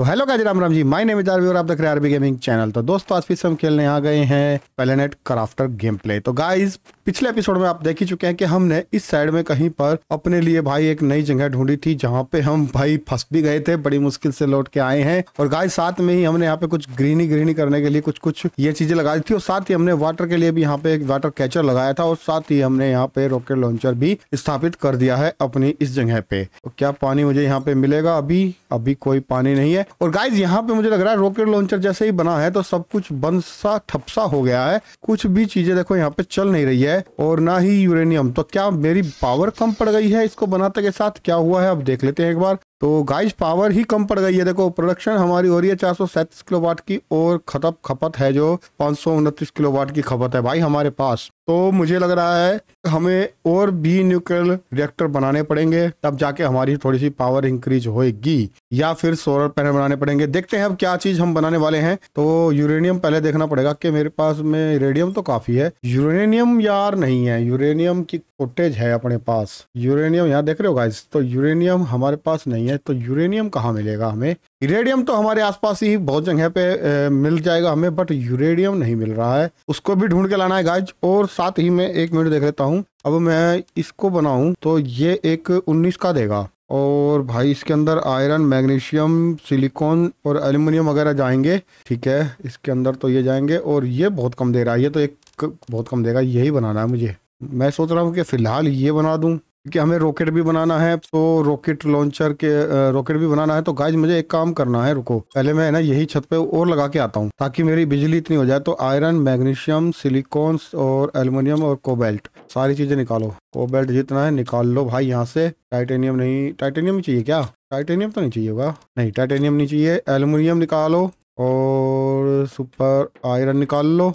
तो hello Ghazi Ram Ram ji my name is और आप देख रहे हैं आरबी गेमिंग चैनल तो दोस्तों आज फिर से हम खेलने आ गए हैं पैलेनेट क्राफ्टर गेम प्ले तो गाइस पिछले एपिसोड में आप देख ही चुके हैं कि हमने इस साइड में कहीं पर अपने लिए भाई एक नई जगह ढूंढी थी जहां पे हम भाई फंस भी गए थे बड़ी मुश्किल से लौट के आए हैं और गाय साथ में ही हमने यहाँ पे कुछ ग्रीनी ग्रीनी करने के लिए कुछ कुछ ये चीजें लगा दी थी और साथ ही हमने वाटर के लिए भी यहाँ पे एक वाटर कैचर लगाया था और साथ ही हमने यहाँ पे रॉकेट लॉन्चर भी स्थापित कर दिया है अपनी इस जगह पे तो क्या पानी मुझे यहाँ पे मिलेगा अभी अभी कोई पानी नहीं है और गाइज यहाँ पे मुझे लग रहा है रॉकेट लॉन्चर जैसे ही बना है तो सब कुछ बंद सा ठपसा हो गया है कुछ भी चीजें देखो यहाँ पे चल नहीं रही है और ना ही यूरेनियम तो क्या मेरी पावर कम पड़ गई है इसको बनाते के साथ क्या हुआ है अब देख लेते हैं एक बार तो गाइस पावर ही कम पड़ गई है देखो प्रोडक्शन हमारी हो रही है चार सौ सैंतीस किलो वाट की और खतप खपत है जो पाँच सौ उनतीस किलो वाट की खपत है भाई हमारे पास तो मुझे लग रहा है हमें और भी न्यूक्लियर रिएक्टर बनाने पड़ेंगे तब जाके हमारी थोड़ी सी पावर इंक्रीज होएगी या फिर सोलर पैनल बनाने पड़ेंगे देखते हैं अब क्या चीज हम बनाने वाले हैं तो यूरेनियम पहले देखना पड़ेगा कि मेरे पास में रेडियम तो काफी है यूरेनियम यार नहीं है यूरेनियम की फोटेज है अपने पास यूरेनियम यहाँ देख रहे हो गाइस तो यूरेनियम हमारे पास नहीं है है तो यूरेनियम कहाँ मिलेगा हमें इरेडियम तो हमारे आसपास ही बहुत जगह पे ए, मिल जाएगा हमें बट यूरेडियम नहीं मिल रहा है उसको भी ढूंढ के लाना है गाइज और साथ ही मैं एक मिनट देख लेता हूँ अब मैं इसको बनाऊ तो ये एक उन्नीस का देगा और भाई इसके अंदर आयरन मैग्नीशियम सिलिकॉन और एल्यूमिनियम वगैरह जाएंगे ठीक है इसके अंदर तो ये जाएंगे और ये बहुत कम दे रहा है ये तो एक बहुत कम देगा यही बनाना है मुझे मैं सोच रहा हूँ कि फ़िलहाल ये बना दूँ क्योंकि हमें रॉकेट भी बनाना है तो रॉकेट लॉन्चर के रॉकेट भी बनाना है तो गाइज मुझे एक काम करना है रुको पहले मैं ना यही छत पे और लगा के आता हूँ ताकि मेरी बिजली इतनी हो जाए तो आयरन मैग्नीशियम सिलिकॉन्स और एल्युमिनियम और कोबेल्ट सारी चीजें निकालो कोबेल्ट जितना है निकाल लो भाई यहाँ से टाइटेनियम नहीं टाइटेनियम चाहिए क्या टाइटेनियम तो नहीं चाहिए होगा नहीं टाइटेनियम नहीं चाहिए एल्यूमिनियम निकालो और सुपर आयरन निकाल लो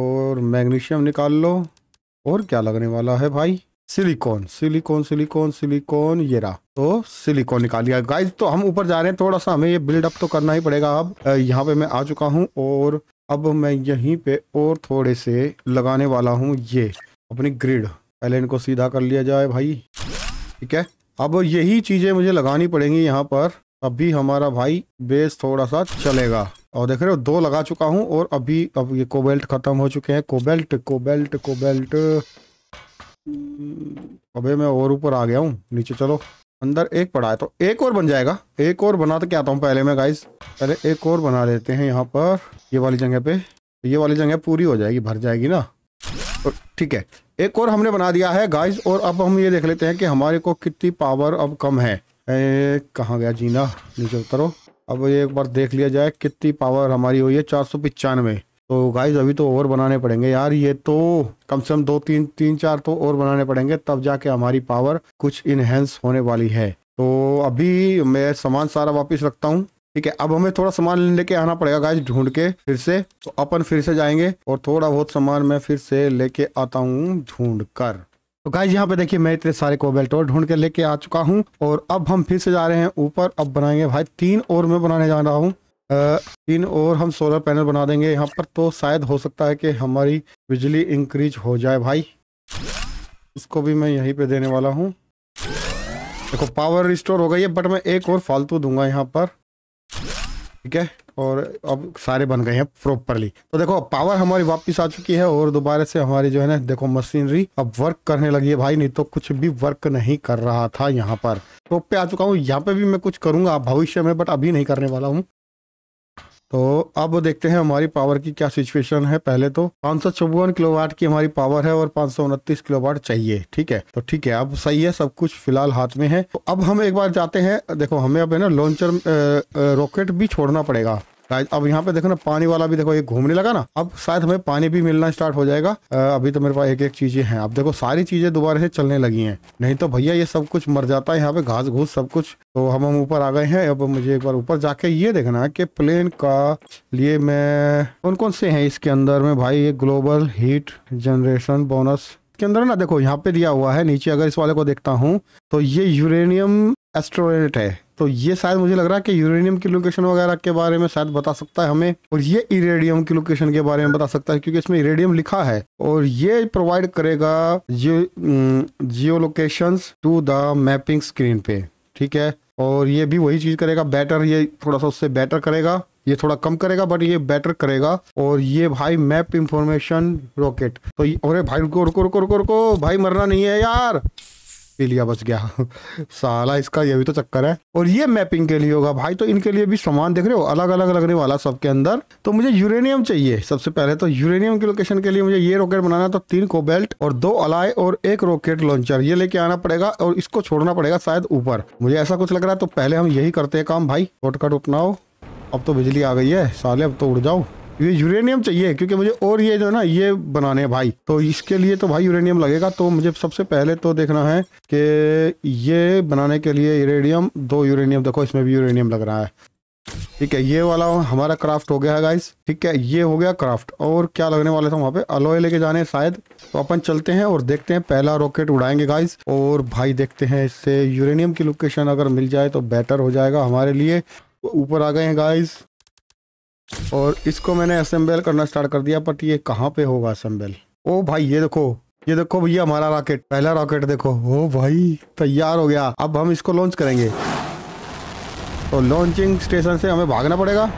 और मैग्नीशियम निकाल लो और क्या लगने वाला है भाई सिलिकॉन सिलिकॉन सिलिकॉन सिलिकॉन ये रहा तो सिलिकॉन निकाल लिया गाइज तो हम ऊपर जा रहे हैं थोड़ा सा हमें ये बिल्डअप तो करना ही पड़ेगा अब यहाँ पे मैं आ चुका हूँ और अब मैं यहीं पे और थोड़े से लगाने वाला हूँ ये अपनी ग्रिड पहले इनको सीधा कर लिया जाए भाई ठीक है अब यही चीज़ें मुझे लगानी पड़ेंगी यहाँ पर अभी हमारा भाई बेस थोड़ा सा चलेगा और देख रहे हो दो लगा चुका हूँ और अभी अब ये कोबेल्ट खत्म हो चुके हैं कोबेल्ट कोबेल्ट कोबेल्ट हम्म। अबे मैं और ऊपर आ गया हूँ नीचे चलो अंदर एक पड़ा है तो एक और बन जाएगा एक और बना तो क्या आता हूँ पहले मैं गाइस पहले एक और बना लेते हैं यहाँ पर ये वाली जगह पे तो ये वाली जगह पूरी हो जाएगी भर जाएगी ना तो ठीक है एक और हमने बना दिया है गाइस और अब हम ये देख लेते हैं कि हमारे को कितनी पावर अब कम है कहाँ गया जीना नीचे उतरो अब एक बार देख लिया जाए कितनी पावर हमारी हुई है चार सौ पिचानवे तो गाइज अभी तो ओवर बनाने पड़ेंगे यार ये तो कम से कम दो तीन तीन चार तो ओवर बनाने पड़ेंगे तब जाके हमारी पावर कुछ इनहेंस होने वाली है तो अभी मैं सामान सारा वापस रखता हूँ ठीक है अब हमें थोड़ा सामान लेके आना पड़ेगा गाइज ढूंढ के फिर से तो अपन फिर से जाएंगे और थोड़ा बहुत सामान मैं फिर से लेके आता हूँ ढूंढ कर तो गाइज यहाँ पे देखिए मैं इतने सारे कोबेल्ट और ढूंढ के लेके आ चुका हूँ और अब हम फिर से जा रहे हैं ऊपर अब बनाएंगे भाई तीन और मैं बनाने जा रहा हूँ तीन और हम सोलर पैनल बना देंगे यहाँ पर तो शायद हो सकता है कि हमारी बिजली इंक्रीज हो जाए भाई इसको भी मैं यहीं पे देने वाला हूँ देखो पावर रिस्टोर हो गई है बट मैं एक और फालतू दूंगा यहाँ पर ठीक है और अब सारे बन गए हैं प्रॉपरली तो देखो पावर हमारी वापस आ चुकी है और दोबारा से हमारी जो है ना देखो मशीनरी अब वर्क करने लगी है भाई नहीं तो कुछ भी वर्क नहीं कर रहा था यहाँ पर टॉप तो पे आ चुका हूँ यहाँ पे भी मैं कुछ करूंगा भविष्य में बट अभी नहीं करने वाला हूँ तो अब देखते हैं हमारी पावर की क्या सिचुएशन है पहले तो पाँच सौ चौवन किलोवाट की हमारी पावर है और पाँच सौ उनतीस किलोवाट चाहिए ठीक है तो ठीक है अब सही है सब कुछ फिलहाल हाथ में है तो अब हम एक बार जाते हैं देखो हमें अब है ना लॉन्चर रॉकेट भी छोड़ना पड़ेगा गाइस अब यहाँ पे देखो ना पानी वाला भी देखो ये घूमने लगा ना अब शायद हमें पानी भी मिलना स्टार्ट हो जाएगा अभी तो मेरे पास एक एक चीजें हैं अब देखो सारी चीजें दोबारा से चलने लगी हैं नहीं तो भैया ये सब कुछ मर जाता है यहाँ पे घास घूस सब कुछ तो हम हम ऊपर आ गए हैं अब मुझे एक बार ऊपर जाके ये देखना है कि प्लेन का लिए मैं कौन कौन से है इसके अंदर में भाई ये ग्लोबल हीट जनरेशन बोनस के अंदर ना देखो यहाँ पे दिया हुआ है नीचे अगर इस वाले को देखता हूँ तो ये यूरेनियम एस्ट्रोनेट है तो ये शायद मुझे लग रहा है कि यूरेनियम की लोकेशन वगैरह के बारे में शायद बता सकता है हमें और ये इरेडियम की लोकेशन के बारे में बता सकता है क्योंकि इसमें इरेडियम लिखा है और ये प्रोवाइड करेगा geo geo to the mapping screen पे ठीक है और ये भी वही चीज करेगा बेटर ये थोड़ा सा उससे बेटर करेगा ये थोड़ा कम करेगा बट ये बेटर करेगा और ये भाई मैप इंफॉर्मेशन रॉकेट तो अरे भाई रुको रुको रुको रुको रुको भाई मरना नहीं है यार लिया बच गया साला इसका ये भी तो चक्कर है और ये मैपिंग के लिए होगा भाई तो इनके लिए भी सामान देख रहे हो अलग अलग लगने वाला सबके अंदर तो मुझे यूरेनियम चाहिए सबसे पहले तो यूरेनियम की लोकेशन के लिए मुझे ये रॉकेट बनाना तो तीन कोबेल्ट और दो अलाय और एक रॉकेट लॉन्चर ये लेके आना पड़ेगा और इसको छोड़ना पड़ेगा शायद ऊपर मुझे ऐसा कुछ लग रहा है तो पहले हम यही करते हैं काम भाई शॉर्टकट अपनाओ अब तो बिजली आ गई है साले अब तो उड़ जाओ ये यूरेनियम चाहिए क्योंकि मुझे और ये जो है ना ये बनाने हैं भाई तो इसके लिए तो भाई यूरेनियम लगेगा तो मुझे सबसे पहले तो देखना है कि ये बनाने के लिए यूरेनियम दो यूरेनियम देखो इसमें भी यूरेनियम लग रहा है ठीक है ये वाला हमारा क्राफ्ट हो गया है गाइस ठीक है ये हो गया क्राफ्ट और क्या लगने वाले था वहाँ पे अलोए लेके जाने शायद तो अपन चलते हैं और देखते हैं पहला रॉकेट उड़ाएंगे गाइस और भाई देखते हैं इससे यूरेनियम की लोकेशन अगर मिल जाए तो बेटर हो जाएगा हमारे लिए ऊपर आ गए हैं गाइस और इसको मैंने असेंबल करना स्टार्ट कर दिया बट ये कहाँ पे होगा असेंबल ओ भाई ये देखो ये देखो भैया हमारा रॉकेट पहला रॉकेट देखो ओ भाई तैयार हो गया अब हम इसको लॉन्च करेंगे तो लॉन्चिंग स्टेशन से हमें भागना पड़ेगा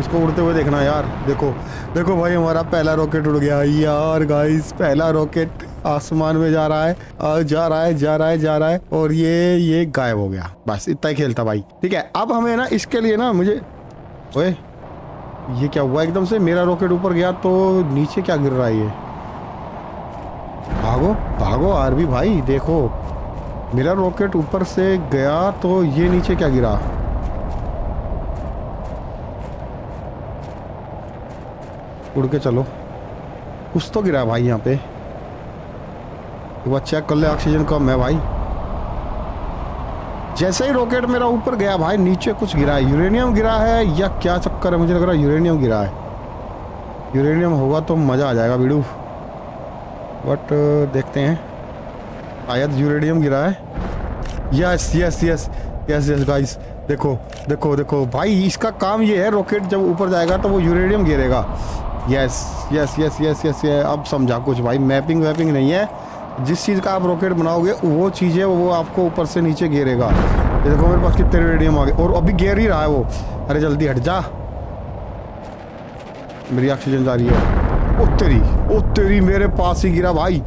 इसको उड़ते हुए देखना यार देखो देखो भाई हमारा पहला रॉकेट उड़ गया यार गाइस पहला रॉकेट आसमान में जा रहा है जा रहा है जा रहा है जा रहा है और ये ये गायब हो गया बस इतना ही खेलता भाई ठीक है अब हमें ना इसके लिए ना मुझे ओए ये क्या हुआ एकदम से मेरा रॉकेट ऊपर गया तो नीचे क्या गिर रहा है ये भागो भागो आरबी भाई देखो मेरा रॉकेट ऊपर से गया तो ये नीचे क्या गिरा उड़ के चलो कुछ तो गिरा भाई यहाँ पे वह चेक कर ले ऑक्सीजन कम है भाई जैसे ही रॉकेट मेरा ऊपर गया भाई नीचे कुछ गिरा है यूरेनियम गिरा है या क्या चक्कर है मुझे लग रहा है यूरेनियम गिरा है यूरेनियम होगा तो मज़ा आ जाएगा बीड़ू बट uh, देखते हैं शायद यूरेनियम गिरा है yes yes yes yes yes guys देखो देखो देखो भाई इसका काम ये है रॉकेट जब ऊपर जाएगा तो वो यूरेनियम गिरेगा yes yes yes yes yes अब समझा कुछ भाई मैपिंग वैपिंग नहीं है जिस चीज़ का आप रॉकेट बनाओगे वो चीज़ है वो आपको ऊपर से नीचे घेरेगा देखो मेरे पास कितने रेडियम आ गए और अभी घेर ही रहा है वो अरे जल्दी हट जा मेरी ऑक्सीजन जा रही है ओ तेरी ओ तेरी मेरे पास ही गिरा भाई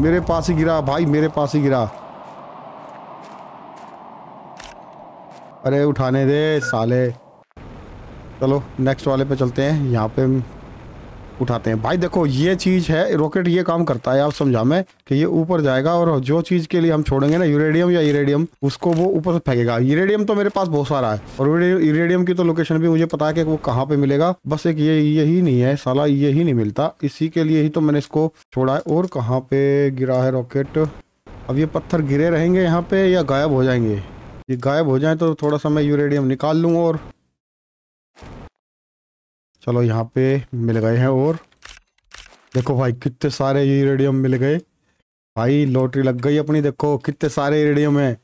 मेरे पास ही गिरा भाई मेरे पास ही गिरा अरे उठाने दे साले चलो नेक्स्ट वाले पे चलते हैं यहाँ पे उठाते हैं भाई देखो ये चीज़ है रॉकेट ये काम करता है आप समझा मैं कि ये ऊपर जाएगा और जो चीज़ के लिए हम छोड़ेंगे ना यूरेडियम या यूरेडियम उसको वो ऊपर से फेंकेगा यूरेडियम तो मेरे पास बहुत सारा है और यूरेडियम की तो लोकेशन भी मुझे पता है कि वो कहाँ पे मिलेगा बस एक ये यही नहीं है सला ये नहीं मिलता इसी के लिए ही तो मैंने इसको छोड़ा है और कहाँ पे गिरा है रॉकेट अब ये पत्थर गिरे रहेंगे यहाँ पे या गायब हो जाएंगे ये गायब हो जाए तो थोड़ा सा मैं यूरेडियम निकाल लूँ और चलो यहाँ पे मिल गए हैं और देखो भाई कितने सारे यूरेडियम मिल गए भाई लॉटरी लग गई अपनी देखो कितने सारे रेडियम है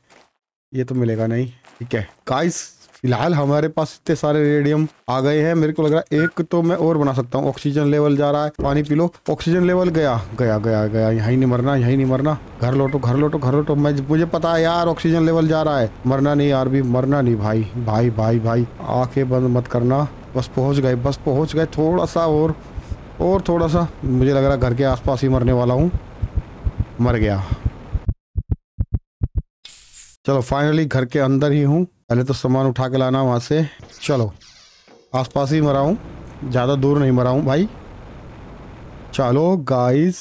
ये तो मिलेगा नहीं ठीक है गाइस फिलहाल हमारे पास इतने सारे रेडियम आ गए हैं मेरे को लग रहा है एक तो मैं और बना सकता हूँ ऑक्सीजन लेवल जा रहा है पानी पी लो ऑक्सीजन लेवल गया गया गया गया यहीं नहीं मरना यहीं नहीं मरना घर लौटो घर लौटो घर लौटो मैं मुझे पता है यार ऑक्सीजन लेवल जा रहा है मरना नहीं यार भी मरना नहीं भाई भाई भाई भाई आंखें बंद मत करना बस पहुंच गए बस पहुंच गए थोड़ा सा और और थोड़ा सा मुझे लग रहा घर के आसपास ही मरने वाला हूँ मर गया चलो फाइनली घर के अंदर ही हूँ पहले तो सामान उठा के लाना वहां से चलो आसपास ही मरा हूँ ज़्यादा दूर नहीं मरा हूं भाई चलो गाइस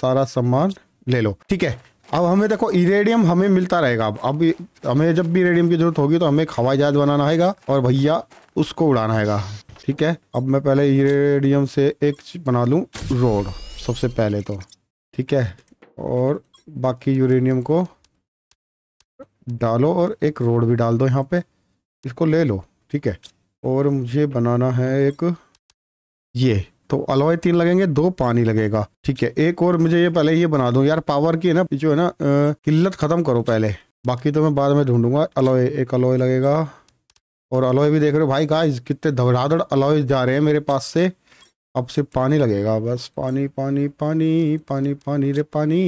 सारा सामान ले लो ठीक है अब हमें देखो इरेडियम हमें मिलता रहेगा अब अब हमें जब भी इरेडियम की जरूरत होगी तो हमें हवाई जहाज बनाना है और भैया उसको उड़ाना है ठीक है अब मैं पहले इरेडियम से एक बना लूँ रोड सबसे पहले तो ठीक है और बाकी यूरेनियम को डालो और एक रोड भी डाल दो यहाँ पे इसको ले लो ठीक है और मुझे बनाना है एक ये तो अलॉय तीन लगेंगे दो पानी लगेगा ठीक है एक और मुझे ये पहले ये बना दू यार पावर की है ना जो है ना किल्लत ख़त्म करो पहले बाकी तो मैं बाद में ढूंढूंगा अलॉय एक अलॉय लगेगा और अलॉय भी देख रहे हो भाई गाइस कितने धबराधड़ अलॉय जा रहे हैं मेरे पास से अब सिर्फ पानी लगेगा बस पानी पानी पानी पानी पानी रे पानी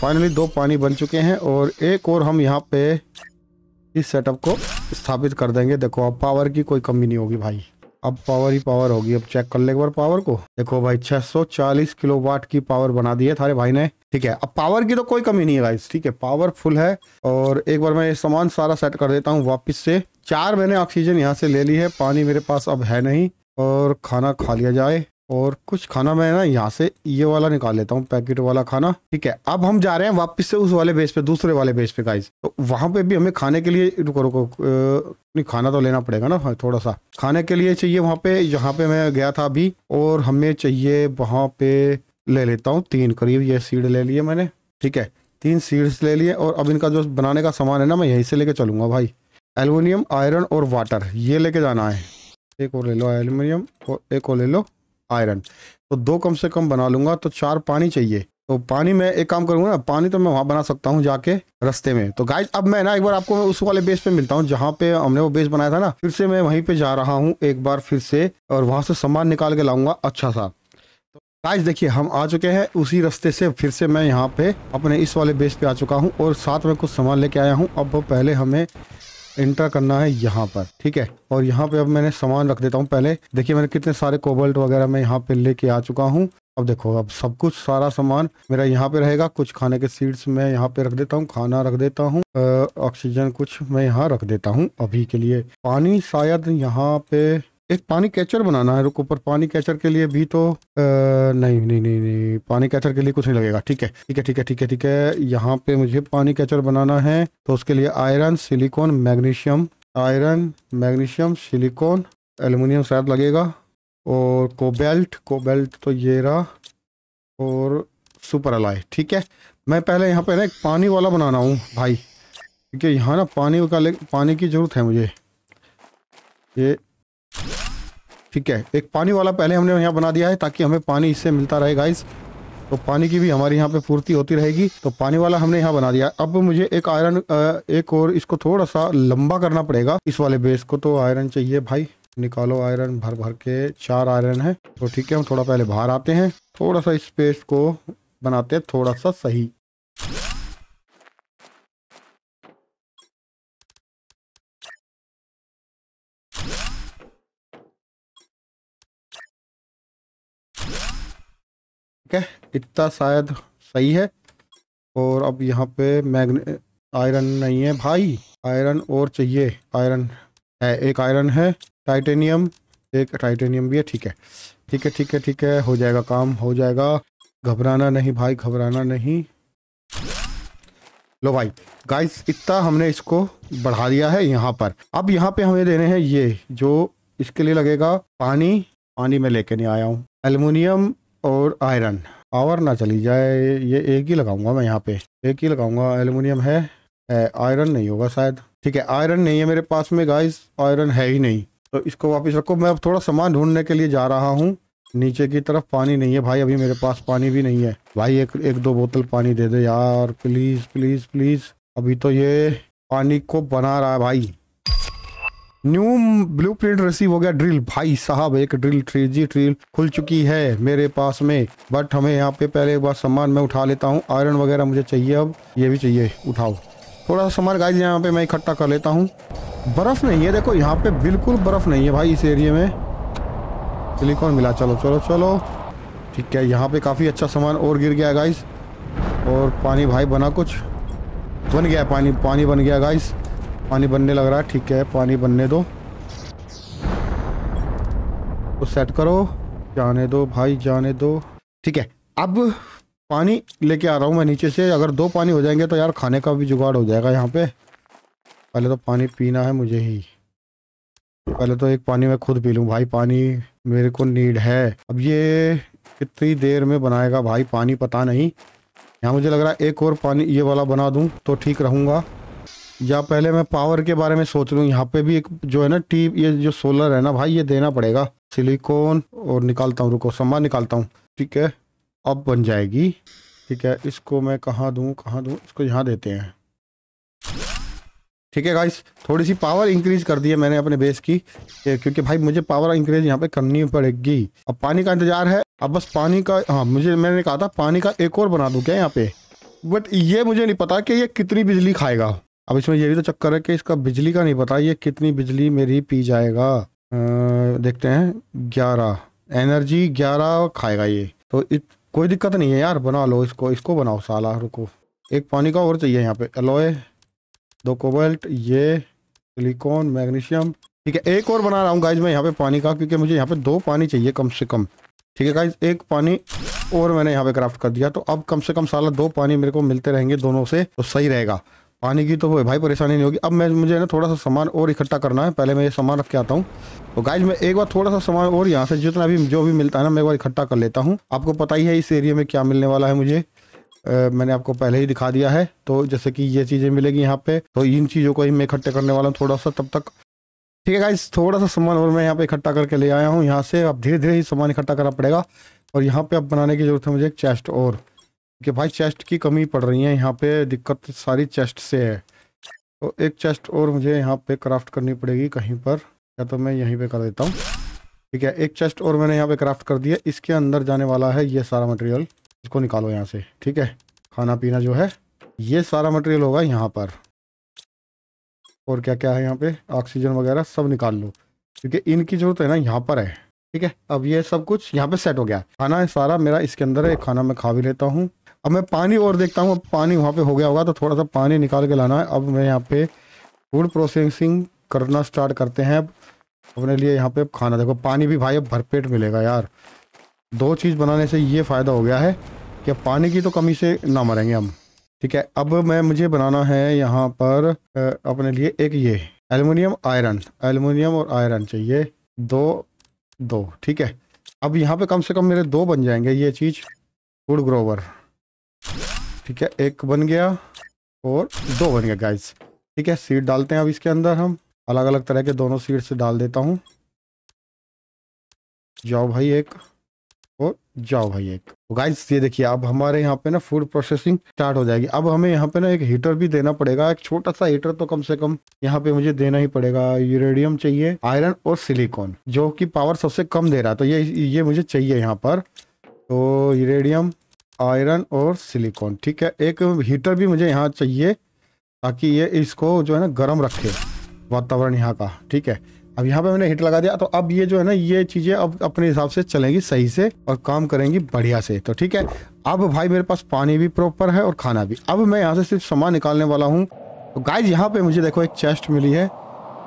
फाइनली दो पानी बन चुके हैं और एक और हम यहाँ पे इस सेटअप को स्थापित कर देंगे देखो अब पावर की कोई कमी नहीं होगी भाई अब पावर ही पावर होगी अब चेक कर ले एक बार पावर को देखो भाई 640 किलोवाट की पावर बना दी है थारे भाई ने ठीक है अब पावर की तो कोई कमी नहीं है गाइस ठीक है पावर फुल है और एक बार मैं ये सामान सारा सेट कर देता हूँ वापस से चार मैंने ऑक्सीजन यहाँ से ले ली है पानी मेरे पास अब है नहीं और खाना खा लिया जाए और कुछ खाना मैं ना यहाँ से ये वाला निकाल लेता हूँ पैकेट वाला खाना ठीक है अब हम जा रहे हैं वापस से उस वाले बेस पे दूसरे वाले बेस पे गाइस तो वहां पे भी हमें खाने के लिए रुको रुको नहीं खाना तो लेना पड़ेगा ना हाँ, थोड़ा सा खाने के लिए चाहिए वहाँ पे यहाँ पे मैं गया था अभी और हमें चाहिए वहां पे ले लेता हूँ तीन करीब ये सीड ले लिए मैंने ठीक है तीन सीड्स ले लिए और अब इनका जो बनाने का सामान है ना मैं यहीं से लेके चलूंगा भाई एलुमिनियम आयरन और वाटर ये लेके जाना है एक और ले लो एलुमिनियम और एक और ले लो आयरन तो दो कम से कम बना लूंगा तो चार पानी चाहिए तो पानी में एक काम करूंगा ना पानी तो मैं वहाँ बना सकता हूँ जाके रस्ते में तो गाइस अब मैं ना एक बार आपको उस वाले बेस पे मिलता हूँ जहाँ पे हमने वो बेस बनाया था ना फिर से मैं वहीं पे जा रहा हूँ एक बार फिर से और वहां से सामान निकाल के लाऊंगा अच्छा सा तो गाइस देखिए हम आ चुके हैं उसी रस्ते से फिर से मैं यहाँ पे अपने इस वाले बेस पे आ चुका हूँ और साथ में कुछ सामान लेके आया हूँ अब पहले हमें इंटर करना है यहाँ पर ठीक है और यहाँ पे अब मैंने सामान रख देता हूँ पहले देखिए मैंने कितने सारे कोबल्ट वगैरह मैं यहाँ पे लेके आ चुका हूँ अब देखो अब सब कुछ सारा सामान मेरा यहाँ पे रहेगा कुछ खाने के सीड्स मैं यहाँ पे रख देता हूँ खाना रख देता हूँ ऑक्सीजन कुछ मैं यहाँ रख देता हूँ अभी के लिए पानी शायद यहाँ पे एक पानी कैचर बनाना है रुको पर पानी कैचर के लिए भी तो आ, नहीं नहीं नहीं नहीं पानी कैचर के लिए कुछ नहीं लगेगा ठीक है ठीक है ठीक है ठीक है ठीक है यहाँ पे मुझे पानी कैचर बनाना है तो उसके लिए iron silicon magnesium iron magnesium silicon aluminium शायद लगेगा और कोबेल्ट कोबेल्ट तो ये रहा और सुपर अलाय ठीक है मैं पहले यहाँ पे ना एक पानी वाला बनाना हूँ भाई क्योंकि यहाँ ना पानी का पानी की ज़रूरत है मुझे ये ठीक है एक पानी वाला पहले हमने यहाँ बना दिया है ताकि हमें पानी इससे मिलता रहे गाइस तो पानी की भी हमारे यहाँ पे पूर्ति होती रहेगी तो पानी वाला हमने यहाँ बना दिया अब मुझे एक आयरन एक और इसको थोड़ा सा लंबा करना पड़ेगा इस वाले बेस को तो आयरन चाहिए भाई निकालो आयरन भर भर के चार आयरन है तो ठीक है हम थोड़ा पहले बाहर आते हैं थोड़ा सा इस स्पेस को बनाते हैं थोड़ा सा सही ठीक है इतना शायद सही है और अब यहाँ पे मैग्ने आयरन नहीं है भाई आयरन और चाहिए आयरन है एक आयरन है टाइटेनियम एक टाइटेनियम भी है ठीक है ठीक है ठीक है ठीक है हो जाएगा काम हो जाएगा घबराना नहीं भाई घबराना नहीं लो भाई गाइस इतना हमने इसको बढ़ा दिया है यहाँ पर अब यहाँ पे हमें देने हैं ये जो इसके लिए लगेगा पानी पानी में लेके नहीं आया हूँ एलमिनियम और आयरन पावर ना चली जाए ये एक ही लगाऊंगा मैं यहाँ पे एक ही लगाऊंगा एलुमिनियम है आयरन नहीं होगा शायद ठीक है आयरन नहीं है मेरे पास में गाइस आयरन है ही नहीं तो इसको वापस रखो मैं अब थोड़ा सामान ढूंढने के लिए जा रहा हूँ नीचे की तरफ पानी नहीं है भाई अभी मेरे पास पानी भी नहीं है भाई एक एक दो बोतल पानी दे दे यार प्लीज़ प्लीज़ प्लीज़ अभी तो ये पानी को बना रहा है भाई न्यू ब्लू प्रिंट रिसीव हो गया ड्रिल भाई साहब एक ड्रिल थ्री जी ड्रिल खुल चुकी है मेरे पास में बट हमें यहाँ पे पहले एक बार सामान मैं उठा लेता हूँ आयरन वगैरह मुझे चाहिए अब ये भी चाहिए उठाओ थोड़ा सा सामान गाइज यहाँ पे मैं इकट्ठा कर लेता हूँ बर्फ़ नहीं है देखो यहाँ पे बिल्कुल बर्फ़ नहीं है भाई इस एरिए में सिलिकॉन मिला चलो चलो चलो ठीक है यहाँ पे काफ़ी अच्छा सामान और गिर गया गाइस और पानी भाई बना कुछ बन गया पानी पानी बन गया गाइस पानी बनने लग रहा है ठीक है पानी बनने दो तो सेट करो जाने दो भाई जाने दो ठीक है अब पानी लेके आ रहा हूँ मैं नीचे से अगर दो पानी हो जाएंगे तो यार खाने का भी जुगाड़ हो जाएगा यहाँ पे पहले तो पानी पीना है मुझे ही पहले तो एक पानी मैं खुद पी लूँ भाई पानी मेरे को नीड है अब ये कितनी देर में बनाएगा भाई पानी पता नहीं यहाँ मुझे लग रहा है एक और पानी ये वाला बना दूँ तो ठीक रहूँगा या पहले मैं पावर के बारे में सोच रहा हूँ यहाँ पे भी एक जो है ना टी ये जो सोलर है ना भाई ये देना पड़ेगा सिलिकॉन और निकालता हूँ रुको सामान निकालता हूँ ठीक है अब बन जाएगी ठीक है इसको मैं कहाँ दूँ कहाँ दूँ इसको यहाँ देते हैं ठीक है गाइस थोड़ी सी पावर इंक्रीज कर दी है मैंने अपने बेस की क्योंकि भाई मुझे पावर इंक्रीज यहाँ पे करनी पड़ेगी अब पानी का इंतजार है अब बस पानी का हाँ मुझे मैंने कहा था पानी का एक और बना दूँ क्या यहाँ पे बट ये मुझे नहीं पता कि ये कितनी बिजली खाएगा अब इसमें ये भी तो चक्कर है कि इसका बिजली का नहीं पता ये कितनी बिजली मेरी पी जाएगा आ, देखते हैं ग्यारह एनर्जी ग्यारह खाएगा ये तो इत, कोई दिक्कत नहीं है यार बना लो इसको इसको बनाओ साला रुको एक पानी का और चाहिए यहाँ पे एलोए दो कोबल्ट ये सिलिकॉन मैग्नीशियम ठीक है एक और बना रहा हूँ गाइज मैं यहाँ पे पानी का क्योंकि मुझे यहाँ पे दो पानी चाहिए कम से कम ठीक है गाइज एक पानी और मैंने यहाँ पे क्राफ्ट कर दिया तो अब कम से कम साला दो पानी मेरे को मिलते रहेंगे दोनों से तो सही रहेगा पानी की तो वो भाई परेशानी नहीं होगी अब मैं मुझे ना थोड़ा सा सामान और इकट्ठा करना है पहले मैं ये सामान रख के आता हूँ तो गाइज मैं एक बार थोड़ा सा सामान और यहाँ से जितना भी जो भी मिलता है ना मैं एक बार इकट्ठा कर लेता हूँ आपको पता ही है इस एरिया में क्या मिलने वाला है मुझे आ, मैंने आपको पहले ही दिखा दिया है तो जैसे कि ये चीज़ें मिलेगी यहाँ पे तो इन चीज़ों को ही मैं इकट्ठे करने वाला हूँ थोड़ा सा तब तक ठीक है गाइज थोड़ा सा सामान और मैं यहाँ पे इकट्ठा करके ले आया हूँ यहाँ से अब धीरे धीरे ही सामान इकट्ठा करना पड़ेगा और यहाँ पे अब बनाने की जरूरत है मुझे एक चेस्ट और कि भाई चेस्ट की कमी पड़ रही है यहाँ पे दिक्कत सारी चेस्ट से है तो एक चेस्ट और मुझे यहाँ पे क्राफ्ट करनी पड़ेगी कहीं पर या तो मैं यहीं पे कर देता हूँ ठीक है एक चेस्ट और मैंने यहाँ पे क्राफ्ट कर दिया इसके अंदर जाने वाला है ये सारा मटेरियल इसको निकालो यहाँ से ठीक है खाना पीना जो है ये सारा मटेरियल होगा यहाँ पर और क्या क्या है यहाँ पे ऑक्सीजन वगैरह सब निकाल लो क्योंकि इनकी जरूरत है ना यहाँ पर है ठीक है अब ये सब कुछ यहाँ पे सेट हो गया खाना है सारा मेरा इसके अंदर है खाना मैं खा भी लेता हूँ अब मैं पानी और देखता हूँ पानी वहाँ पे हो गया होगा तो थोड़ा सा पानी निकाल के लाना है अब मैं यहाँ पे फूड प्रोसेसिंग करना स्टार्ट करते हैं अब अपने लिए यहाँ पे खाना देखो पानी भी भाई अब भरपेट मिलेगा यार दो चीज़ बनाने से ये फ़ायदा हो गया है कि अब पानी की तो कमी से ना मरेंगे हम ठीक है अब मैं मुझे बनाना है यहाँ पर अपने लिए एक ये एलमिनियम आयरन एलमिनियम और आयरन चाहिए दो दो ठीक है अब यहाँ पे कम से कम मेरे दो बन जाएंगे ये चीज़ फूड ग्रोवर ठीक है एक बन गया और दो बन गया गाइस ठीक है सीड डालते हैं अब इसके अंदर हम अलग अलग तरह के दोनों से डाल देता हूँ जाओ भाई एक और जाओ भाई एक तो गाइस ये देखिए अब हमारे यहाँ पे ना फूड प्रोसेसिंग स्टार्ट हो जाएगी अब हमें यहाँ पे ना एक हीटर भी देना पड़ेगा एक छोटा सा हीटर तो कम से कम यहाँ पे मुझे देना ही पड़ेगा यूरेडियम चाहिए आयरन और सिलिकॉन जो कि पावर सबसे कम दे रहा है तो ये ये मुझे चाहिए यहाँ पर तो यूरेडियम आयरन और सिलिकॉन ठीक है एक हीटर भी मुझे यहाँ चाहिए ताकि ये इसको जो है ना गर्म रखे वातावरण यहाँ का ठीक है अब यहाँ पे मैंने हीटर लगा दिया तो अब ये जो है ना ये चीज़ें अब अपने हिसाब से चलेंगी सही से और काम करेंगी बढ़िया से तो ठीक है अब भाई मेरे पास पानी भी प्रॉपर है और खाना भी अब मैं यहाँ से सिर्फ सामान निकालने वाला हूँ तो गाइज यहाँ पे मुझे देखो एक चेस्ट मिली है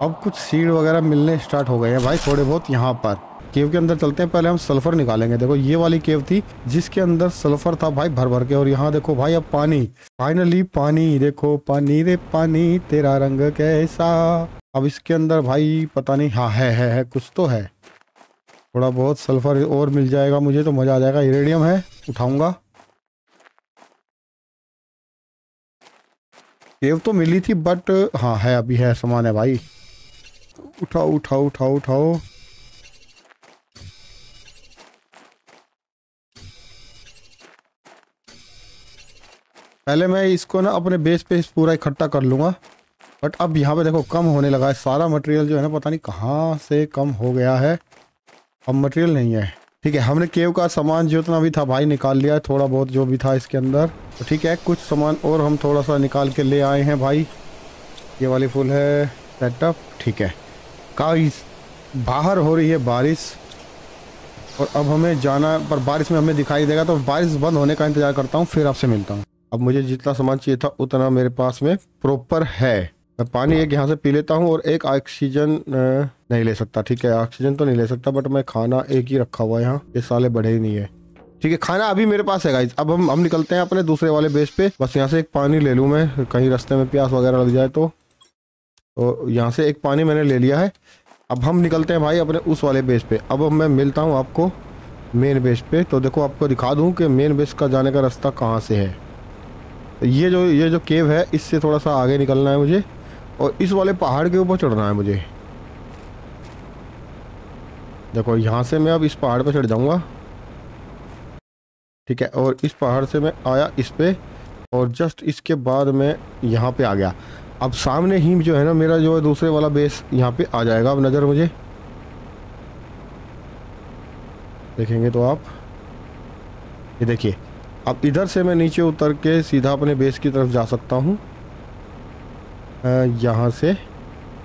अब कुछ सीड वगैरह मिलने स्टार्ट हो गए हैं भाई थोड़े बहुत यहाँ पर केव के अंदर चलते हैं पहले हम सल्फर निकालेंगे देखो ये वाली केव थी जिसके अंदर सल्फर था भाई भर भर के और यहाँ देखो भाई अब पानी फाइनली पानी देखो पानी रे पानी तेरा रंग कैसा अब इसके अंदर भाई पता नहीं हाँ है है है कुछ तो है थोड़ा बहुत सल्फर और मिल जाएगा मुझे तो मज़ा आ जाएगा इरेडियम है उठाऊंगा केव तो मिली थी बट हाँ है अभी है सामान है भाई उठाओ उठाओ उठाओ उठाओ पहले मैं इसको ना अपने बेस पे पूरा इकट्ठा कर लूँगा बट अब यहाँ पे देखो कम होने लगा है सारा मटेरियल जो है ना पता नहीं कहाँ से कम हो गया है अब मटेरियल नहीं है ठीक है हमने केव का सामान जितना भी था भाई निकाल लिया है थोड़ा बहुत जो भी था इसके अंदर तो ठीक है कुछ सामान और हम थोड़ा सा निकाल के ले आए हैं भाई ये वाली फुल है सेटअप ठीक है का बाहर हो रही है बारिश और अब हमें जाना पर बारिश में हमें दिखाई देगा तो बारिश बंद होने का इंतज़ार करता हूँ फिर आपसे मिलता हूँ अब मुझे जितना सामान चाहिए था उतना मेरे पास में प्रॉपर है मैं पानी एक यहाँ से पी लेता हूँ और एक ऑक्सीजन नहीं ले सकता ठीक है ऑक्सीजन तो नहीं ले सकता बट मैं खाना एक ही रखा हुआ है यहाँ ये साले बढ़े ही नहीं है ठीक है खाना अभी मेरे पास है गाइज अब हम हम निकलते हैं अपने दूसरे वाले बेस पे बस यहाँ से एक पानी ले लूँ मैं कहीं रास्ते में प्यास वगैरह लग जाए तो तो यहाँ से एक पानी मैंने ले लिया है अब हम निकलते हैं भाई अपने उस वाले बेस पे अब मैं मिलता हूँ आपको मेन बेस पे तो देखो आपको दिखा दूँ कि मेन बेस का जाने का रास्ता कहाँ से है ये जो ये जो केव है इससे थोड़ा सा आगे निकलना है मुझे और इस वाले पहाड़ के ऊपर चढ़ना है मुझे देखो यहाँ से मैं अब इस पहाड़ पर चढ़ जाऊँगा ठीक है और इस पहाड़ से मैं आया इस पर और जस्ट इसके बाद मैं यहाँ पे आ गया अब सामने ही जो है ना मेरा जो है दूसरे वाला बेस यहाँ पे आ जाएगा अब नज़र मुझे देखेंगे तो आप ये देखिए अब इधर से मैं नीचे उतर के सीधा अपने बेस की तरफ जा सकता हूँ यहाँ से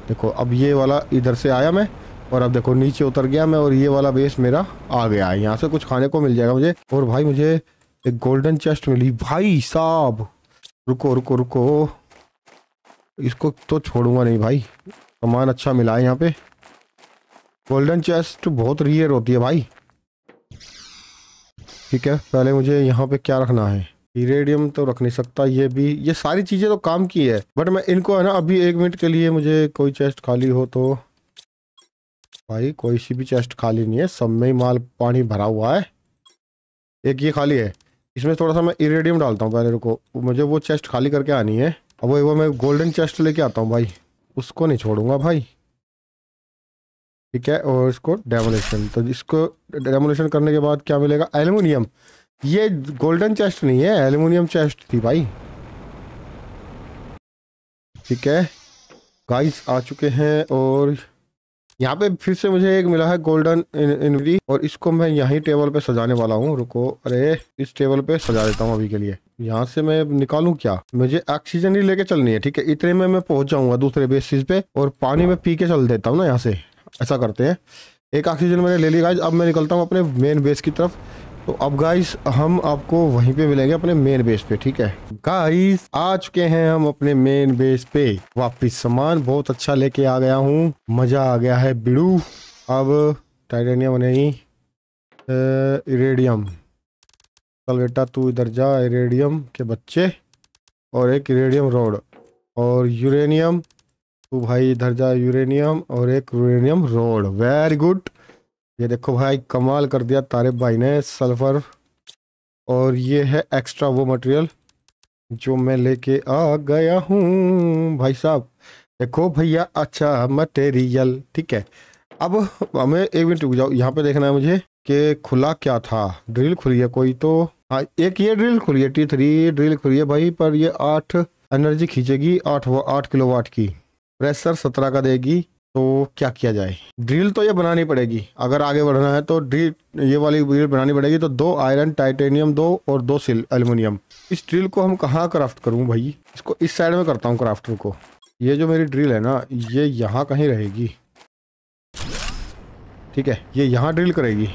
देखो अब ये वाला इधर से आया मैं और अब देखो नीचे उतर गया मैं और ये वाला बेस मेरा आ गया है यहाँ से कुछ खाने को मिल जाएगा मुझे और भाई मुझे एक गोल्डन चेस्ट मिली भाई साहब रुको रुको रुको इसको तो छोड़ूंगा नहीं भाई सामान अच्छा मिला है यहाँ पे गोल्डन चेस्ट बहुत रियर होती है भाई ठीक है पहले मुझे यहाँ पे क्या रखना है इरेडियम तो रख नहीं सकता ये भी ये सारी चीज़ें तो काम की है बट मैं इनको है ना अभी एक मिनट के लिए मुझे कोई चेस्ट खाली हो तो भाई कोई सी भी चेस्ट खाली नहीं है सब में ही माल पानी भरा हुआ है एक ये खाली है इसमें थोड़ा सा मैं इरेडियम डालता हूँ पहले रुको मुझे वो चेस्ट खाली करके आनी है अब वो मैं गोल्डन चेस्ट लेके आता हूँ भाई उसको नहीं छोड़ूंगा भाई ठीक है और इसको डेमोलेशन तो इसको डेमोलेशन करने के बाद क्या मिलेगा एलमिनियम ये गोल्डन चेस्ट नहीं है एलमिनियम चेस्ट थी भाई ठीक है गाइस आ चुके हैं और यहाँ पे फिर से मुझे एक मिला है गोल्डन इन और इसको मैं यहीं टेबल पे सजाने वाला हूँ रुको अरे इस टेबल पे सजा देता हूँ अभी के लिए यहाँ से मैं निकालू क्या मुझे ऑक्सीजन ही लेके चलनी है ठीक है इतने में मैं पहुंच जाऊंगा दूसरे बेसिस पे और पानी में पी के चल देता हूँ ना यहाँ से ऐसा करते हैं एक ऑक्सीजन मैंने ले ली गाइज अब मैं निकलता हूँ अपने मेन बेस की तरफ तो अब गाइस हम आपको वहीं पे मिलेंगे अपने मेन बेस पे ठीक है गाइस आ चुके हैं हम अपने मेन बेस पे वापस सामान बहुत अच्छा लेके आ गया हूँ मजा आ गया है बिड़ू अब टाइटेनियम नहीं इरेडियम कल बेटा तू इधर जा इरेडियम के बच्चे और एक इरेडियम रोड और यूरेनियम तो भाई इधर जा यूरेनियम और एक यूरेनियम रोड वेरी गुड ये देखो भाई कमाल कर दिया तारे भाई ने सल्फर और ये है एक्स्ट्रा वो मटेरियल जो मैं लेके आ गया हूँ भाई साहब देखो भैया अच्छा मटेरियल ठीक है अब हमें एक मिनट रुक जाओ यहाँ पे देखना है मुझे कि खुला क्या था ड्रिल खुली है कोई तो हाँ एक ये ड्रिल खुली है टी थ्री ड्रिल खुली है भाई पर ये आठ एनर्जी खींचेगी आठ वो आठ किलो वाट की प्रेशर सत्रह का देगी तो क्या किया जाए ड्रिल तो ये बनानी पड़ेगी अगर आगे बढ़ना है तो ड्रिल ये वाली ड्रिल बनानी पड़ेगी तो दो आयरन टाइटेनियम दो और दो सिल एल्यूमिनियम इस ड्रिल को हम कहाँ क्राफ्ट करूँ भाई इसको इस साइड में करता हूँ क्राफ्टर को ये जो मेरी ड्रिल है ना ये यहाँ कहीं रहेगी ठीक है ये यहाँ ड्रिल करेगी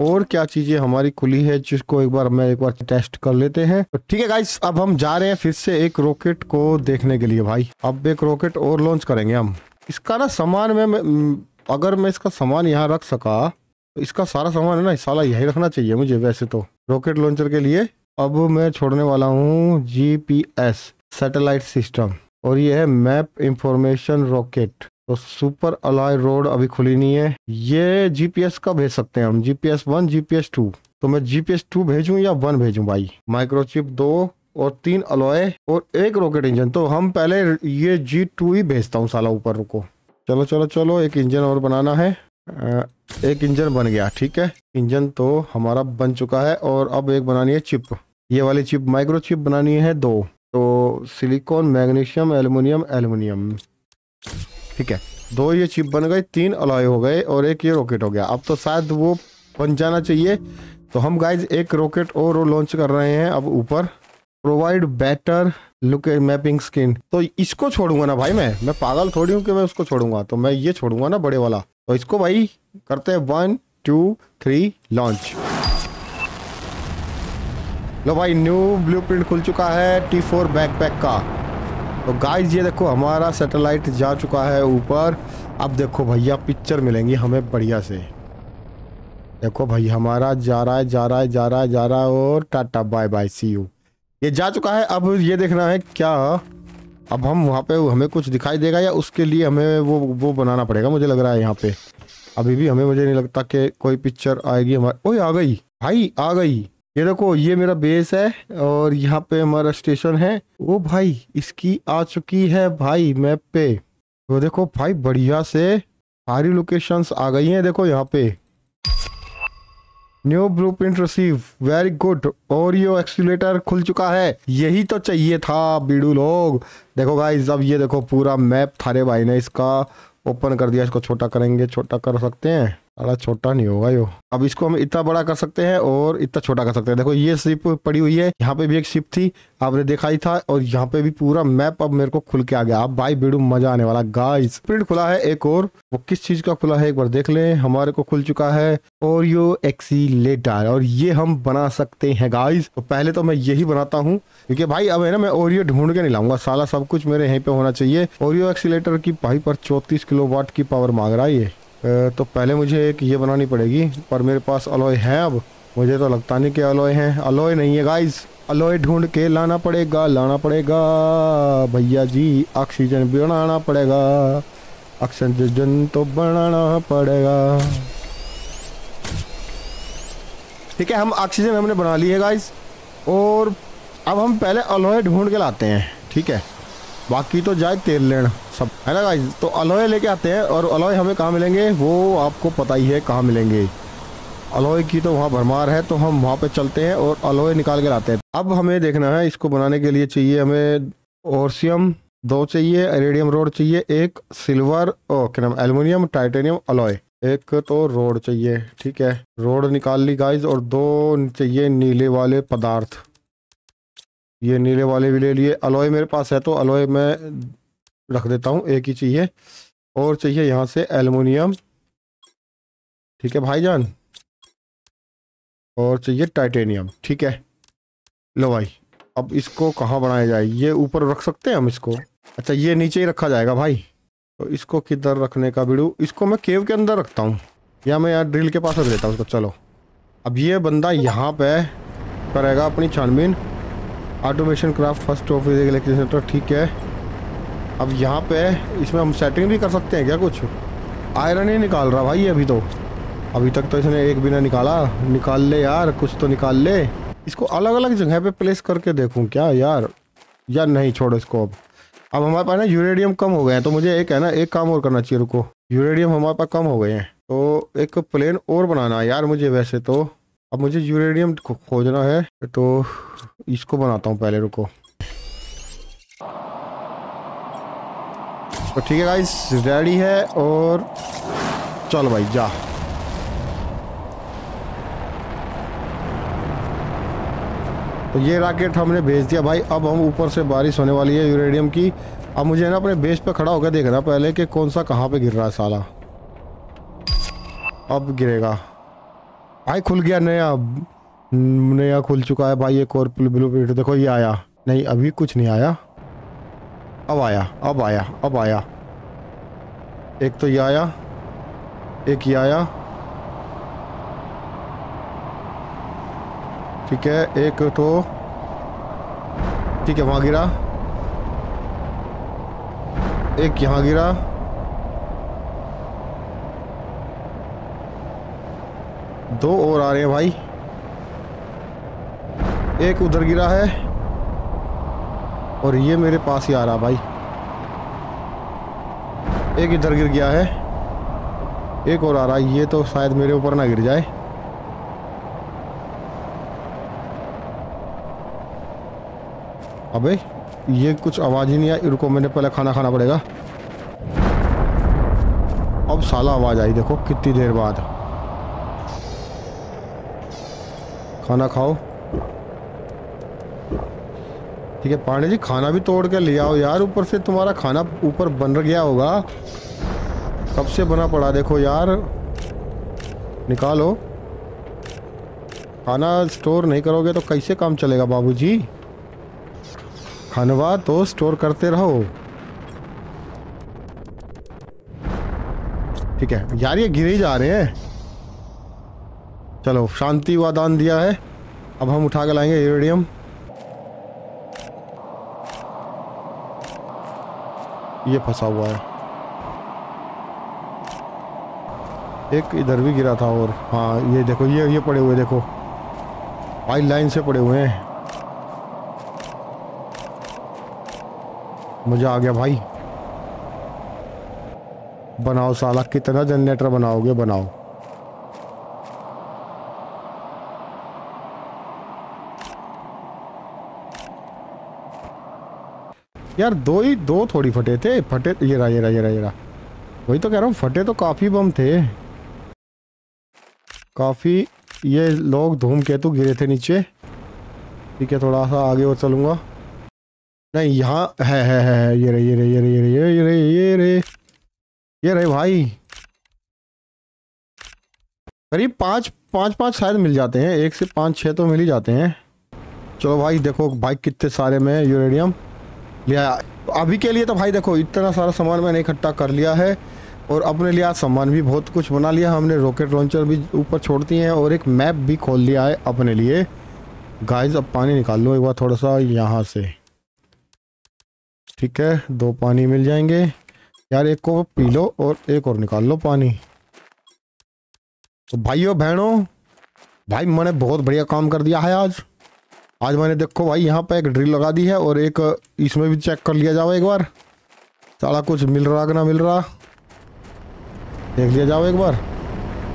और क्या चीजें हमारी खुली है जिसको एक बार मैं एक बार टेस्ट कर लेते हैं तो ठीक है गाइस अब हम जा रहे हैं फिर से एक रॉकेट को देखने के लिए भाई अब एक रॉकेट और लॉन्च करेंगे हम इसका ना सामान में अगर मैं इसका सामान यहाँ रख सका तो इसका सारा सामान है ना सारा यही रखना चाहिए मुझे वैसे तो रॉकेट लॉन्चर के लिए अब मैं छोड़ने वाला हूँ G P S satellite system और ये है मैप इंफॉर्मेशन रॉकेट तो सुपर अलॉय रोड अभी खुली नहीं है ये जीपीएस का भेज सकते हैं हम जीपीएस वन जीपीएस टू तो मैं जीपीएस टू भेजू या वन भेजू भाई माइक्रोचिप दो और तीन अलॉय और एक रॉकेट इंजन तो हम पहले ये जी टू ही भेजता हूँ साला ऊपर रुको चलो चलो चलो एक इंजन और बनाना है एक इंजन बन गया ठीक है इंजन तो हमारा बन चुका है और अब एक बनानी है चिप ये वाली चिप माइक्रो चिप बनानी है दो तो सिलिकॉन मैग्नीशियम एलुमिनियम एलुमिनियम ठीक है दो ये चिप बन गए तीन अलॉय हो गए और एक ये रॉकेट हो गया अब तो शायद वो बन जाना चाहिए तो हम गाइज एक रॉकेट और लॉन्च कर रहे हैं अब ऊपर provide better look mapping skin तो इसको छोड़ूंगा ना भाई मैं मैं पागल थोड़ी हूँ कि मैं उसको छोड़ूंगा तो मैं ये छोड़ूंगा ना बड़े वाला तो इसको भाई करते हैं वन टू थ्री लॉन्च लो भाई न्यू ब्लूप्रिंट खुल चुका है टी फोर बैकपैक का तो गाइस ये देखो हमारा सैटेलाइट जा चुका है ऊपर अब देखो भैया पिक्चर मिलेंगी हमें बढ़िया से देखो भाई हमारा जा रहा है जा रहा है जा रहा है जा रहा है और tata bye bye see you ये जा चुका है अब ये देखना है क्या अब हम वहाँ पे हमें कुछ दिखाई देगा या उसके लिए हमें वो वो बनाना पड़ेगा मुझे लग रहा है यहाँ पे अभी भी हमें मुझे नहीं लगता कि कोई पिक्चर आएगी हमारे ओ आ गई भाई आ गई ये देखो ये मेरा बेस है और यहाँ पे हमारा स्टेशन है ओ भाई इसकी आ चुकी है भाई मैप पे तो देखो भाई बढ़िया से सारी लोकेशंस आ गई हैं देखो यहाँ पे new blueprint receive very good और यो एक्सीटर खुल चुका है यही तो चाहिए था बीड़ू लोग देखो भाई अब ये देखो पूरा मैप थारे भाई ने इसका ओपन कर दिया इसको छोटा करेंगे छोटा कर सकते हैं बड़ा छोटा नहीं होगा यो अब इसको हम इतना बड़ा कर सकते हैं और इतना छोटा कर सकते हैं देखो ये शिप पड़ी हुई है यहाँ पे भी एक शिप थी आपने देखा ही था और यहाँ पे भी पूरा मैप अब मेरे को खुल के आ गया अब भाई बेडू मजा आने वाला गाइस प्रिंट खुला है एक और वो किस चीज का खुला है एक बार देख ले हमारे को खुल चुका है और यो एक्सीटर और ये हम बना सकते हैं गाइज तो पहले तो मैं यही बनाता हूँ क्योंकि भाई अब है ना मैं ओरियो ढूंढ के नहीं लाऊंगा सारा सब कुछ मेरे यहीं पे होना चाहिए ओरियो एक्सीटर की भाई पर चौतीस किलो की पावर मांग रहा है ये तो पहले मुझे एक ये बनानी पड़ेगी पर मेरे पास अलॉय है अब मुझे तो लगता नहीं कि अलॉय हैं अलॉय नहीं है गाइज अलॉय ढूंढ के लाना पड़ेगा लाना पड़ेगा भैया जी ऑक्सीजन बनाना पड़ेगा ऑक्सीजन तो बनाना पड़ेगा ठीक है हम ऑक्सीजन हमने बना ली है और अब हम पहले अलॉय ढूंढ के लाते हैं ठीक है बाकी तो जाए तेल लेना सब है ना गाइज तो अलॉय लेके आते हैं और अलॉय हमें कहाँ मिलेंगे वो आपको पता ही है कहाँ मिलेंगे अलॉय की तो वहाँ भरमार है तो हम वहाँ पे चलते हैं और अलॉय निकाल के लाते हैं अब हमें देखना है इसको बनाने के लिए चाहिए हमें ओरसियम दो चाहिए रेडियम रोड चाहिए एक सिल्वर और क्या नाम एलमिनियम टाइटेनियम अलॉय एक तो रोड चाहिए ठीक है रोड निकाल ली गाइज और दो चाहिए नीले वाले पदार्थ ये नीले वाले भी ले लिए अलॉय मेरे पास है तो अलॉय में रख देता हूँ एक ही चाहिए और चाहिए यहाँ से एलमिनियम ठीक है भाईजान और चाहिए टाइटेनियम ठीक है लो भाई अब इसको कहाँ बनाया जाए ये ऊपर रख सकते हैं हम इसको अच्छा ये नीचे ही रखा जाएगा भाई तो इसको किधर रखने का बिड़ू इसको मैं केव के अंदर रखता हूँ या मैं यार ड्रिल के पास रख देता हूँ उसको चलो अब ये बंदा यहाँ पे करेगा अपनी छानबीन ऑटोमेशन क्राफ्ट फर्स्ट ऑफिस ठीक है अब यहाँ पे इसमें हम सेटिंग भी कर सकते हैं क्या कुछ आयरन ही निकाल रहा भाई अभी तो अभी तक तो इसने एक बिना निकाला निकाल ले यार कुछ तो निकाल ले इसको अलग अलग जगह पे प्लेस करके देखूँ क्या यार या नहीं छोड़ो इसको अब अब हमारे पास ना यूरेडियम कम हो गए हैं तो मुझे एक है ना एक काम और करना चाहिए रुको यूरेडियम हमारे पास कम हो गए हैं तो एक प्लेन और बनाना है यार मुझे वैसे तो अब मुझे यूरेडियम खोजना है तो इसको बनाता हूँ पहले रुको तो ठीक है गाइस रेडी है और चल भाई जा तो ये रॉकेट हमने भेज दिया भाई अब हम ऊपर से बारिश होने वाली है यूरेडियम की अब मुझे ना अपने बेस पे खड़ा होकर देखना पहले कि कौन सा कहाँ पे गिर रहा है साला अब गिरेगा भाई खुल गया नया नया खुल चुका है भाई एक और ब्लू प्रिंट देखो ये आया नहीं अभी कुछ नहीं आया अब आया अब आया अब आया एक तो ये आया एक ये आया ठीक है एक तो ठीक है वहाँ गिरा एक यहाँ गिरा दो और आ रहे हैं भाई एक उधर गिरा है और ये मेरे पास ही आ रहा भाई एक इधर गिर गया है एक और आ रहा ये तो शायद मेरे ऊपर ना गिर जाए अबे ये कुछ आवाज़ ही नहीं आई रुको मैंने पहले खाना खाना पड़ेगा अब साला आवाज़ आई देखो कितनी देर बाद खाना खाओ ठीक है पांडे जी खाना भी तोड़ के ले आओ यार ऊपर से तुम्हारा खाना ऊपर बन गया होगा कब से बना पड़ा देखो यार निकालो खाना स्टोर नहीं करोगे तो कैसे काम चलेगा बाबूजी खानवा तो स्टोर करते रहो ठीक है यार ये गिरे ही जा रहे हैं चलो शांति वादान दिया है अब हम उठा के लाएंगे इरेडियम ये फंसा हुआ है एक इधर भी गिरा था और हाँ ये देखो ये ये पड़े हुए देखो पाइप लाइन से पड़े हुए हैं मज़ा आ गया भाई बनाओ साला कितना जनरेटर बनाओगे बनाओ यार दो ही दो थोड़ी फटे थे फटे ये रहा ये रहा ये रहा ये रहा वही तो कह रहा हूँ फटे तो काफ़ी बम थे काफ़ी ये लोग धूम केतु गिरे थे नीचे ठीक है थोड़ा सा आगे और चलूँगा नहीं यहाँ है है है है ये रे ये रे ये रे ये रहे ये रे ये रे ये रे भाई करीब पाँच पाँच पाँच शायद मिल जाते हैं एक से पाँच छः तो मिल ही जाते हैं चलो भाई देखो भाई कितने सारे में यूरेडियम लिया अभी के लिए तो भाई देखो इतना सारा सामान मैंने इकट्ठा कर लिया है और अपने लिए आज सामान भी बहुत कुछ बना लिया हमने रॉकेट लॉन्चर भी ऊपर छोड़ दिए हैं और एक मैप भी खोल लिया है अपने लिए गाइस अब पानी निकाल लो एक बार थोड़ा सा यहाँ से ठीक है दो पानी मिल जाएंगे यार एक को पी लो और एक और निकाल लो पानी तो भाइयों बहनों भाई मैंने बहुत बढ़िया काम कर दिया है आज आज मैंने देखो भाई यहाँ पे एक ड्रिल लगा दी है और एक इसमें भी चेक कर लिया जाओ एक बार सारा कुछ मिल रहा कि ना मिल रहा देख लिया जाओ एक बार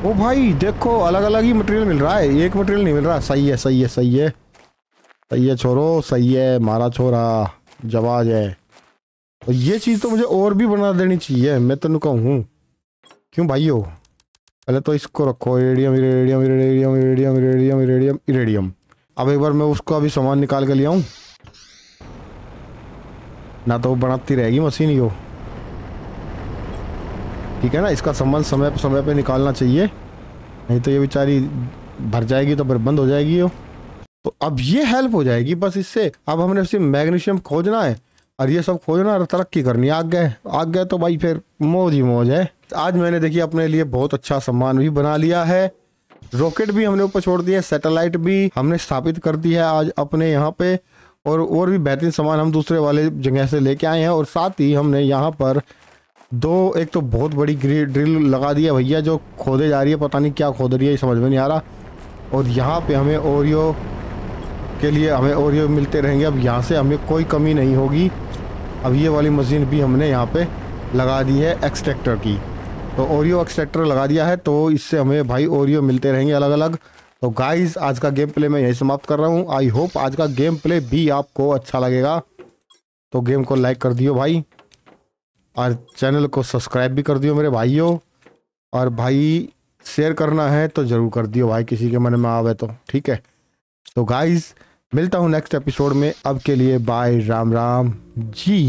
ओ भाई देखो अलग अलग ही मटेरियल मिल रहा है एक मटेरियल नहीं मिल रहा सही है सही है सही है सही है छोरो सही है मारा छोरा जवाज है और ये चीज़ तो मुझे और भी बना देनी चाहिए मैं तो कहूँ क्यों भाई हो पहले तो इसको रखो radium radium radium radium radium radium radium अब एक बार मैं उसको अभी सामान निकाल के ले आऊँ ना तो वो बनाती रहेगी मशीन ही वो ठीक है ना इसका सामान समय समय पे निकालना चाहिए नहीं तो ये बेचारी भर जाएगी तो फिर बंद हो जाएगी वो तो अब ये हेल्प हो जाएगी बस इससे अब हमने उसे मैग्नीशियम खोजना है और ये सब खोजना और तरक्की करनी आग गए आग गए तो भाई फिर मौज ही मौज है आज मैंने देखिए अपने लिए बहुत अच्छा सामान भी बना लिया है रॉकेट भी हमने ऊपर छोड़ दिया सैटेलाइट भी हमने स्थापित कर दी है आज अपने यहाँ पे और और भी बेहतरीन सामान हम दूसरे वाले जगह से लेके आए हैं और साथ ही हमने यहाँ पर दो एक तो बहुत बड़ी ड्रिल लगा दी है भैया जो खोदे जा रही है पता नहीं क्या खोद रही है समझ में नहीं आ रहा और यहाँ पे हमें ओरियो के लिए हमें ओरियो मिलते रहेंगे अब यहाँ से हमें कोई कमी नहीं होगी अब ये वाली मशीन भी हमने यहाँ पे लगा दी है एक्सट्रैक्टर की तो ओरियो एक्सेट्रा लगा दिया है तो इससे हमें भाई ओरियो मिलते रहेंगे अलग अलग तो गाइस आज का गेम प्ले मैं यही समाप्त कर रहा हूँ आई होप आज का गेम प्ले भी आपको अच्छा लगेगा तो गेम को लाइक कर दियो भाई और चैनल को सब्सक्राइब भी कर दियो मेरे भाइयों और भाई शेयर करना है तो ज़रूर कर दियो भाई किसी के मन में आवे तो ठीक है तो गाइज़ मिलता हूँ नेक्स्ट एपिसोड में अब के लिए बाय राम राम जी